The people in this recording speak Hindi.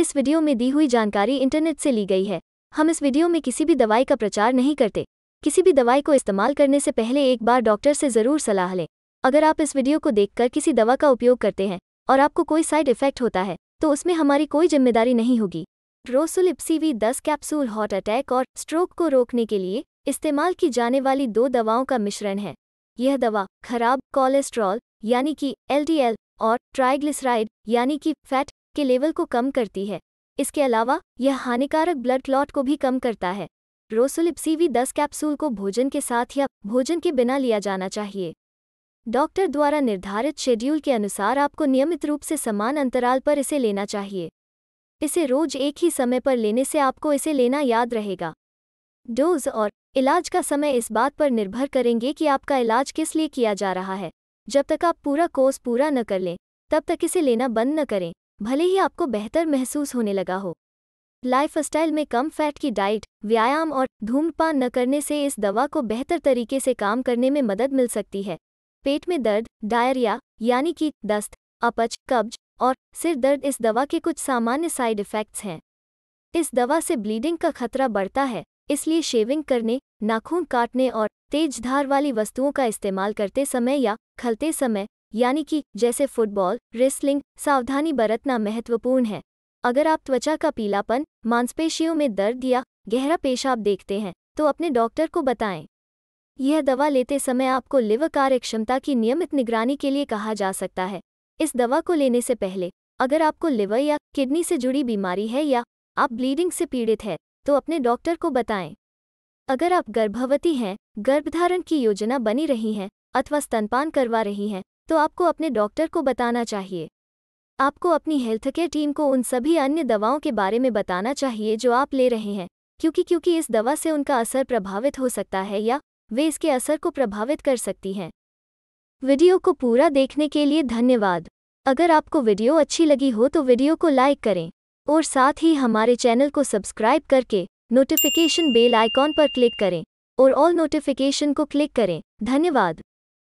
इस वीडियो में दी हुई जानकारी इंटरनेट से ली गई है हम इस वीडियो में किसी भी दवाई का प्रचार नहीं करते किसी भी दवाई को इस्तेमाल करने से पहले एक बार डॉक्टर से ज़रूर सलाह लें अगर आप इस वीडियो को देखकर किसी दवा का उपयोग करते हैं और आपको कोई साइड इफेक्ट होता है तो उसमें हमारी कोई जिम्मेदारी नहीं होगी रोसुलिप्सीवी दस कैप्सूल हॉट अटैक और स्ट्रोक को रोकने के लिए इस्तेमाल की जाने वाली दो दवाओं का मिश्रण है यह दवा खराब कोलेस्ट्रॉल यानी कि एलडीएल और ट्राइग्लिसराइड यानी कि फैट के लेवल को कम करती है इसके अलावा यह हानिकारक ब्लड क्लॉट को भी कम करता है रोसोलिप्सीवी 10 कैप्सूल को भोजन के साथ या भोजन के बिना लिया जाना चाहिए डॉक्टर द्वारा निर्धारित शेड्यूल के अनुसार आपको नियमित रूप से समान अंतराल पर इसे लेना चाहिए इसे रोज एक ही समय पर लेने से आपको इसे लेना याद रहेगा डोज और इलाज का समय इस बात पर निर्भर करेंगे कि आपका इलाज किस लिए किया जा रहा है जब तक आप पूरा कोर्स पूरा न कर लें तब तक इसे लेना बंद न करें भले ही आपको बेहतर महसूस होने लगा हो लाइफस्टाइल में कम फैट की डाइट व्यायाम और धूम्रपान न करने से इस दवा को बेहतर तरीके से काम करने में मदद मिल सकती है पेट में दर्द डायरिया यानी कि दस्त अपच कब्ज और सिर दर्द इस दवा के कुछ सामान्य साइड इफ़ेक्ट्स हैं इस दवा से ब्लीडिंग का खतरा बढ़ता है इसलिए शेविंग करने नाखून काटने और तेज धार वाली वस्तुओं का इस्तेमाल करते समय या खलते समय यानी कि जैसे फुटबॉल रेसलिंग सावधानी बरतना महत्वपूर्ण है अगर आप त्वचा का पीलापन मांसपेशियों में दर्द या गहरा पेशाब देखते हैं तो अपने डॉक्टर को बताएं यह दवा लेते समय आपको लिव कार्यक्षमता की नियमित निगरानी के लिए कहा जा सकता है इस दवा को लेने से पहले अगर आपको लिवर या किडनी से जुड़ी बीमारी है या आप ब्लीडिंग से पीड़ित है तो अपने डॉक्टर को बताएं अगर आप गर्भवती हैं गर्भधारण की योजना बनी रही हैं अथवा स्तनपान करवा रही हैं तो आपको अपने डॉक्टर को बताना चाहिए आपको अपनी हेल्थ केयर टीम को उन सभी अन्य दवाओं के बारे में बताना चाहिए जो आप ले रहे हैं क्योंकि क्योंकि इस दवा से उनका असर प्रभावित हो सकता है या वे इसके असर को प्रभावित कर सकती हैं वीडियो को पूरा देखने के लिए धन्यवाद अगर आपको वीडियो अच्छी लगी हो तो वीडियो को लाइक करें और साथ ही हमारे चैनल को सब्सक्राइब करके नोटिफिकेशन बेल आइकॉन पर क्लिक करें और ऑल नोटिफिकेशन को क्लिक करें धन्यवाद